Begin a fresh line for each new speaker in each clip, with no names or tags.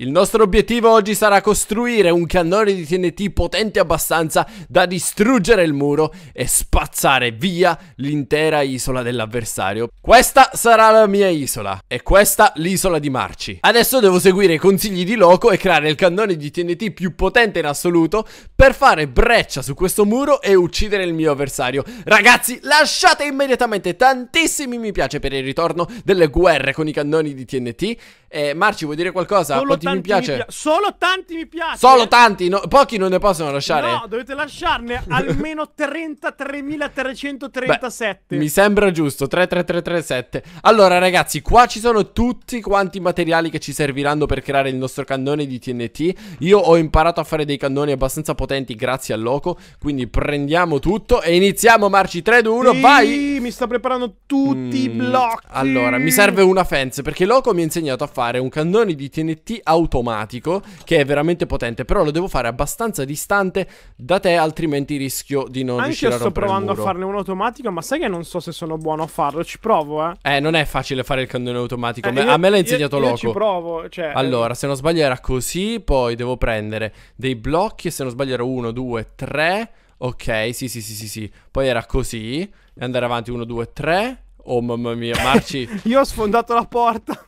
Il nostro obiettivo oggi sarà costruire un cannone di TNT potente abbastanza da distruggere il muro e spazzare via l'intera isola dell'avversario. Questa sarà la mia isola e questa l'isola di Marci. Adesso devo seguire i consigli di Loco e creare il cannone di TNT più potente in assoluto per fare breccia su questo muro e uccidere il mio avversario. Ragazzi, lasciate immediatamente tantissimi mi piace per il ritorno delle guerre con i cannoni di TNT. Eh, Marci, vuoi dire qualcosa? Solo Quanti tanti mi piace. Mi pi
solo tanti mi piace. Solo tanti,
no, pochi non ne possono lasciare. No,
dovete lasciarne almeno 33.337.
Mi sembra giusto, 33337. Allora ragazzi, qua ci sono tutti quanti i materiali che ci serviranno per creare il nostro cannone di TNT. Io ho imparato a fare dei cannoni abbastanza potenti grazie al loco, quindi prendiamo tutto e iniziamo Marci 3 2 1, sì, vai.
mi sta preparando tutti mm, i blocchi. Allora, mi serve
una fence perché loco mi ha insegnato a fare un cannone di TNT automatico automatico che è veramente potente, però lo devo fare abbastanza distante da te altrimenti rischio di non Anche riuscire a rompere Anche io sto provando a farne
un automatico, ma sai che non so se sono buono a farlo, ci provo, eh.
Eh, non è facile fare il cannone automatico, eh, io, a me l'ha insegnato Loco. Io ci
provo, cioè eh. Allora,
se non sbaglio era così, poi devo prendere dei blocchi, se non sbaglio era 1 2 3 Ok, sì, sì, sì, sì, sì. Poi era così. E andare avanti 1, 2, 3. Oh mamma mia, Marci. Io ho sfondato la porta.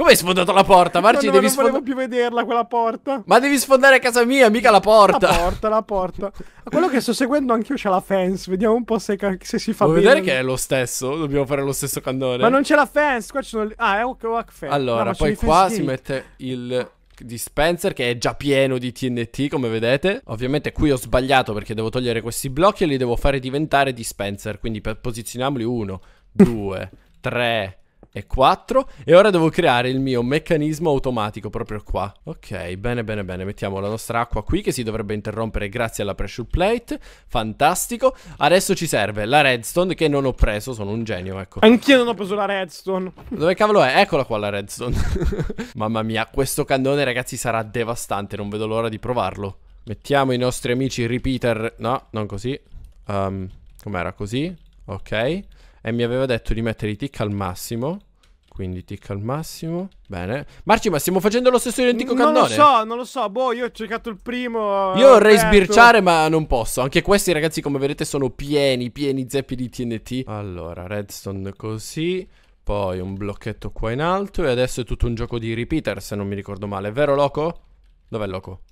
Come hai sfondato la porta, Marci? No, devi non sfondare...
volevo più vederla
quella porta. Ma devi sfondare a casa mia, mica la porta. La porta, la porta.
Quello che sto seguendo anch'io c'è la fence. Vediamo un po' se, se si fa Vuoi bene. vedere
che è lo stesso? Dobbiamo fare lo stesso cannone. Ma non c'è
la fence. Qua ci sono. Ah, è un fence. Allora, no, poi qua si
mette il dispenser che è già pieno di TNT come vedete Ovviamente qui ho sbagliato perché devo togliere questi blocchi e li devo fare diventare dispenser Quindi posizioniamoli 1, 2, 3, e 4 e ora devo creare il mio meccanismo automatico proprio qua. Ok, bene, bene, bene, mettiamo la nostra acqua qui che si dovrebbe interrompere grazie alla pressure plate, fantastico. Adesso ci serve la redstone che non ho preso, sono un genio, ecco. Anch'io non ho preso la redstone. Dove cavolo è? Eccola qua la redstone. Mamma mia, questo cannone ragazzi sarà devastante, non vedo l'ora di provarlo. Mettiamo i nostri amici repeater, no, non così. Um, com'era così? Ok e mi aveva detto di mettere i tick al massimo. Quindi tick al massimo. Bene. Marci, ma stiamo facendo lo stesso identico cannone? Non lo so,
non lo so. Boh, io ho cercato il primo. Io vorrei sbirciare,
ma non posso. Anche questi, ragazzi, come vedete, sono pieni, pieni zeppi di TNT. Allora, redstone così. Poi un blocchetto qua in alto. E adesso è tutto un gioco di repeater, se non mi ricordo male. Vero, Loco? Dov'è Loco?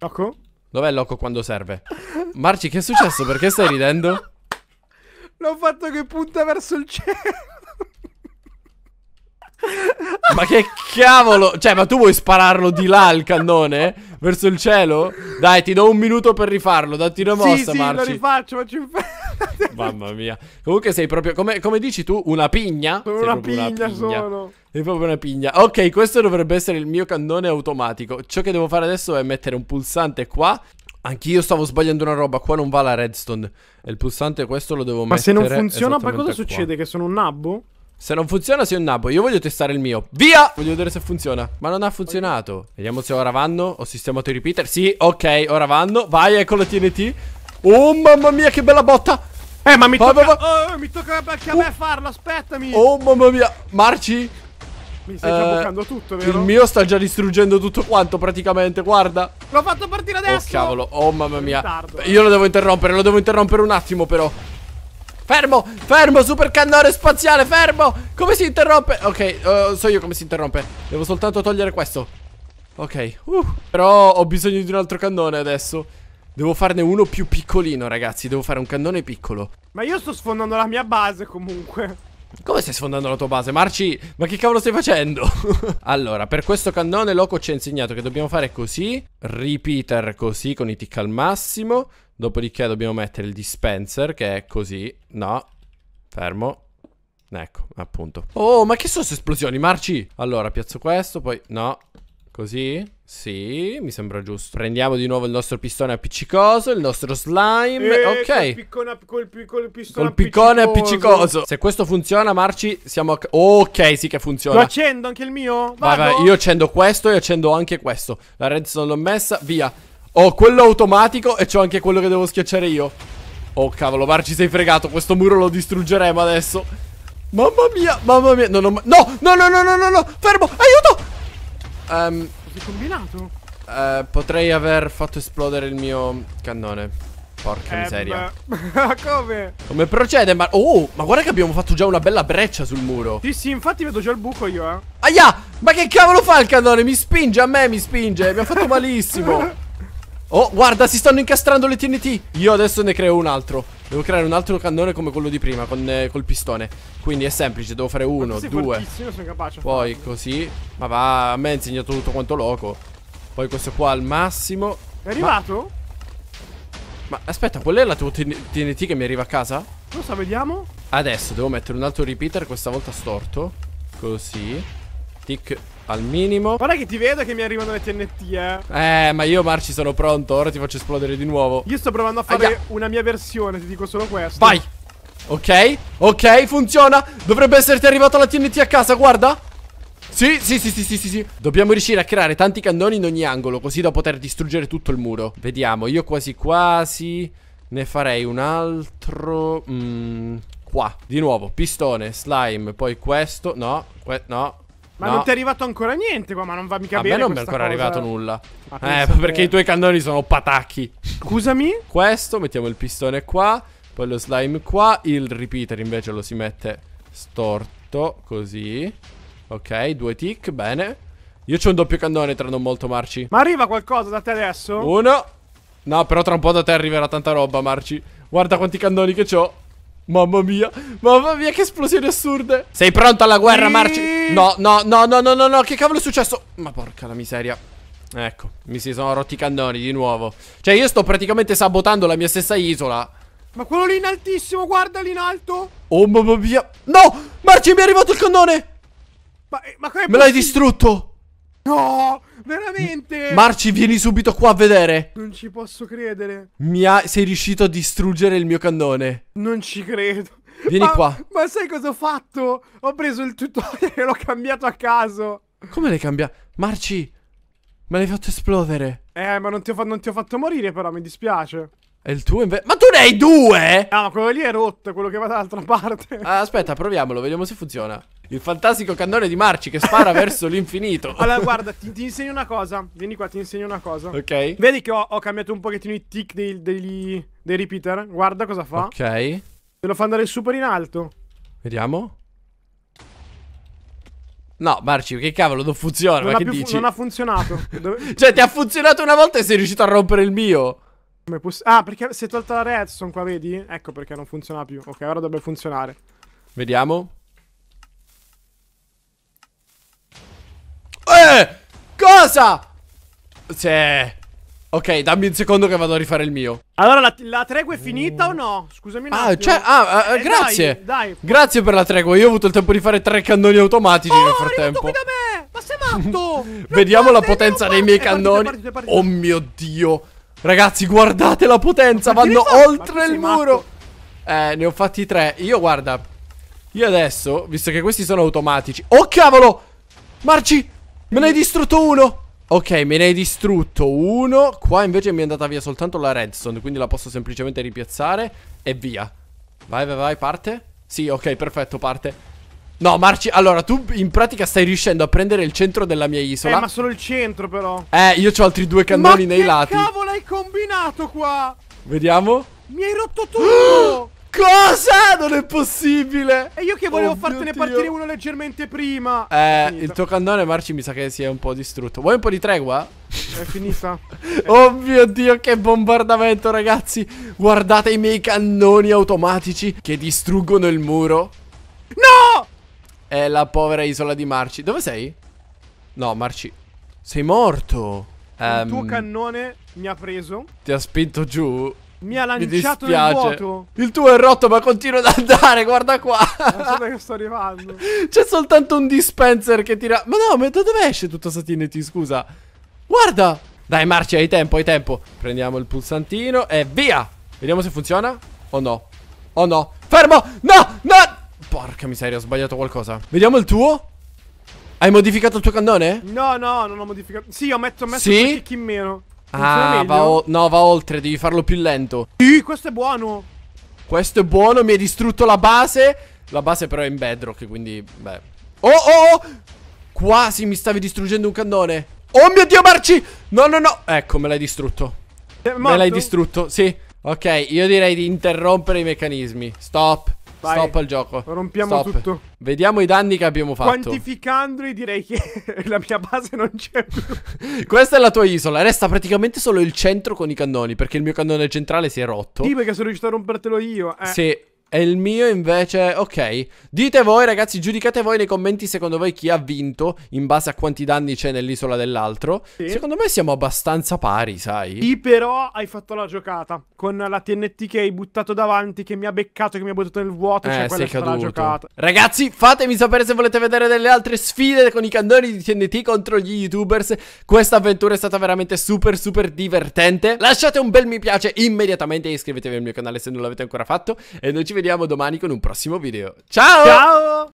Loco? Dov'è Loco quando serve? Marci, che è successo? Perché stai ridendo?
L'ho fatto che punta verso il cielo.
Ma che cavolo? Cioè, ma tu vuoi spararlo di là il cannone? Verso il cielo? Dai, ti do un minuto per rifarlo. Datti una mossa, Marco. sì, Marci. Sì, lo
rifaccio, faccio un
Mamma mia. Comunque sei proprio, come, come dici tu, una pigna? Sono una pigna, una pigna sono. Sei proprio una pigna. Ok, questo dovrebbe essere il mio cannone automatico. Ciò che devo fare adesso è mettere un pulsante qua Anch'io stavo sbagliando una roba. Qua non va la redstone. E il pulsante questo lo devo Ma mettere. Ma se non funziona, poi cosa succede? Che sono un nabbo? Se non funziona, sei un nabbo. Io voglio testare il mio. Via! Voglio vedere se funziona. Ma non ha funzionato. Vediamo se ora vanno. Ho sistemato i repeater. Sì, ok, ora vanno. Vai, ecco la TNT. Oh, mamma mia, che bella botta! Eh, ma mi tocca.
Oh, mi tocca anche a me uh. farlo. Aspettami. Oh, mamma mia. Marci.
Mi stai già eh, bucando tutto, vero? Il mio sta già distruggendo tutto quanto praticamente, guarda. L'ho fatto partire oh, adesso. Oh cavolo, oh mamma mia. Eh. Io lo devo interrompere, lo devo interrompere un attimo però. Fermo, fermo, super cannone spaziale, fermo. Come si interrompe? Ok, uh, so io come si interrompe. Devo soltanto togliere questo. Ok, uh, però ho bisogno di un altro cannone adesso. Devo farne uno più piccolino, ragazzi. Devo fare un cannone piccolo.
Ma io sto sfondando la mia base comunque.
Come stai sfondando la tua base? Marci, ma che cavolo stai facendo? allora, per questo cannone Loco ci ha insegnato che dobbiamo fare così, repeater così con i tick al massimo, dopodiché dobbiamo mettere il dispenser che è così, no, fermo. Ecco, appunto. Oh, ma che sono queste esplosioni, Marci? Allora, piazzo questo, poi... No, Così? Sì, mi sembra giusto. Prendiamo di nuovo il nostro pistone appiccicoso, il nostro slime. Eh, ok. Col,
piccone, col, col pistone col piccone appiccicoso. appiccicoso.
Se questo funziona, Marci, siamo... Ok, sì che funziona. Lo
accendo anche il mio? Vai, vai, io
accendo questo e accendo anche questo. La redstone l'ho messa, via. Ho quello automatico e ho anche quello che devo schiacciare io. Oh, cavolo, Marci, sei fregato. Questo muro lo distruggeremo adesso. Mamma mia, mamma mia. No, no, no, no, no, no, no, no. Fermo, aiuto. Um, ehm,
Cos'hai combinato?
Uh, potrei aver fatto esplodere il mio cannone. Porca eh, miseria.
Ma come?
Come procede? Ma oh, ma guarda che abbiamo fatto già una bella breccia sul muro. Sì, sì, infatti vedo già il buco io, eh. Aia! Ma che cavolo fa il cannone? Mi spinge a me, mi spinge. Mi ha fatto malissimo. Oh, guarda, si stanno incastrando le TNT Io adesso ne creo un altro Devo creare un altro cannone come quello di prima con, eh, Col pistone Quindi è semplice Devo fare uno, due Poi così Ma va, a me ha insegnato tutto quanto loco Poi questo qua al massimo
È arrivato?
Ma, ma aspetta, qual è la tua TNT che mi arriva a casa?
Non so, vediamo
Adesso devo mettere un altro repeater Questa volta storto Così Tic al minimo Guarda che ti vedo che mi arrivano le TNT eh Eh ma io Marci sono pronto Ora ti faccio esplodere di nuovo Io sto provando a fare Aia.
una mia versione Ti dico solo questo Vai
Ok Ok funziona Dovrebbe esserti arrivata la TNT a casa guarda sì, sì, sì, sì, sì, sì, sì. Dobbiamo riuscire a creare tanti cannoni in ogni angolo, così da poter distruggere tutto il muro. Vediamo, io quasi quasi ne farei un altro... Mm, qua, di nuovo, pistone, slime, poi questo, no, que no, ma no. non ti è
arrivato ancora niente qua, ma non va mica bene. A me non mi è ancora cosa. arrivato nulla. Eh, che... perché i
tuoi cannoni sono patacchi. Scusami? Questo, mettiamo il pistone qua, poi lo slime qua, il repeater invece lo si mette storto, così. Ok, due tick, bene. Io c'ho un doppio cannone tra non molto, Marci. Ma arriva qualcosa da te adesso? Uno. No, però tra un po' da te arriverà tanta roba, Marci. Guarda quanti cannoni che ho. Mamma mia, mamma mia, che esplosioni assurde. Sei pronto alla guerra, Marci? No, no, no, no, no, no, no, che cavolo è successo? Ma porca la miseria. Ecco, mi si sono rotti i cannoni di nuovo. Cioè, io sto praticamente sabotando la mia stessa isola.
Ma quello lì in altissimo, guarda lì in alto.
Oh, mamma mia. No, Marci, mi è arrivato il cannone.
Ma, eh, ma Me l'hai distrutto. No, veramente? Marci, vieni subito
qua a vedere.
Non ci posso credere.
Mi Ha... Sei riuscito a distruggere il mio cannone.
Non ci credo. Vieni ma, qua. Ma sai cosa ho fatto? Ho preso il tutorial e l'ho cambiato a caso.
Come l'hai cambiato? Marci, me l'hai fatto esplodere.
Eh, ma non ti, non ti ho fatto morire però, mi dispiace. E il tuo invece... Ma
tu ne hai due? No, quello lì è rotto, quello che va dall'altra parte. Ah, aspetta, proviamolo, vediamo se funziona. Il fantastico cannone di Marci che spara verso l'infinito. Allora, guarda,
ti, ti, insegno una cosa. Vieni qua, ti insegno una cosa. Ok. Vedi che ho, ho cambiato un pochettino i
tic dei, dei, dei
repeater. Guarda cosa fa. Ok.
Te
lo fa andare super in alto.
Vediamo. No, Marci, che cavolo, non funziona. Non, ma che dici? non ha
funzionato.
cioè, ti ha funzionato una volta e sei riuscito a rompere il mio. Ah, perché si è tolta la
redstone qua, vedi? Ecco perché non funziona più. Ok, ora dovrebbe funzionare.
Vediamo. Eh! Cosa? Sì. Ok, dammi un secondo che vado a rifare il mio. Allora, la, la tregua
è finita mm. o no? Scusami un ah, cioè, ah, ah eh, eh, grazie. Dai, dai.
Grazie per la tregua. Io ho avuto il tempo di fare tre cannoni automatici oh, nel frattempo. Oh, da me!
Ma sei matto!
Vediamo parte, la potenza dei miei eh, cannoni. Partito, partito, partito. Oh mio Dio. Ragazzi, guardate la potenza, vanno oltre il muro. Eh, ne ho fatti tre. Io, guarda, io adesso, visto che questi sono automatici. Oh, cavolo! Marci, me ne hai distrutto uno. Ok, me ne hai distrutto uno. Qua invece mi è andata via soltanto la redstone, quindi la posso semplicemente ripiazzare e via. Vai, vai, vai, parte. Sì, ok, perfetto, parte. No, Marci, allora tu in pratica stai riuscendo a prendere il centro della mia isola. Eh, ma
solo il centro però.
Eh, io ho altri due cannoni ma nei lati. Ma che
cavolo hai combinato qua?
Vediamo.
Mi hai rotto tutto. Cosa? Non è
possibile!
E io che volevo oh fartene partire uno leggermente prima.
Eh, il tuo cannone, Marci, mi sa che si è un po' distrutto. Vuoi un po' di tregua? È finita. oh mio Dio, che bombardamento, ragazzi! Guardate i miei cannoni automatici che distruggono il muro. È la povera isola di Marci. Dove sei? No, Marci. Sei morto. Ehm, il um, tuo cannone
mi ha preso.
Ti ha spinto giù. Mi ha lanciato mi nel vuoto. Il tuo è rotto, ma continua ad andare. Guarda qua.
Aspetta che sto arrivando.
C'è soltanto un dispenser che tira. Ma no, ma da dove esce tutta satineti? Scusa. Guarda. Dai, Marci, hai tempo, hai tempo. Prendiamo il pulsantino e via. Vediamo se funziona o no. O no. Fermo. No, no. Porca miseria, ho sbagliato qualcosa. Vediamo il tuo. Hai modificato il tuo cannone?
No, no, non ho modificato. Sì, ho messo, un messo sì? due chicchi in meno. ah, va
no, va oltre, devi farlo più lento. Sì, questo è buono. Questo è buono, mi hai distrutto la base. La base però è in bedrock, quindi, beh. Oh, oh, oh! Quasi mi stavi distruggendo un cannone. Oh mio Dio, Marci! No, no, no. Ecco, me l'hai distrutto. Me l'hai distrutto, sì. Ok, io direi di interrompere i meccanismi. Stop. Vai. Stop al gioco. Rompiamo Stop. tutto. Vediamo i danni che abbiamo fatto.
Quantificandoli direi che la mia base non c'è più.
Questa è la tua isola. Resta praticamente solo il centro con i cannoni perché il mio cannone centrale si è rotto. Sì,
perché sono riuscito a rompertelo io. Eh. Sì,
e il mio invece, ok. Dite voi ragazzi, giudicate voi nei commenti secondo voi chi ha vinto in base a quanti danni c'è nell'isola dell'altro. Sì. Secondo me siamo abbastanza pari, sai. Sì,
però hai fatto la giocata. Con la TNT che
hai buttato davanti, che mi ha beccato, che mi ha buttato nel vuoto. Cioè, eh, cioè quella è stata la giocata. Ragazzi, fatemi sapere se volete vedere delle altre sfide con i cannoni di TNT contro gli youtubers. Questa avventura è stata veramente super super divertente. Lasciate un bel mi piace immediatamente e iscrivetevi al mio canale se non l'avete ancora fatto. E noi ci vediamo vediamo domani con un prossimo video. Ciao!
Ciao!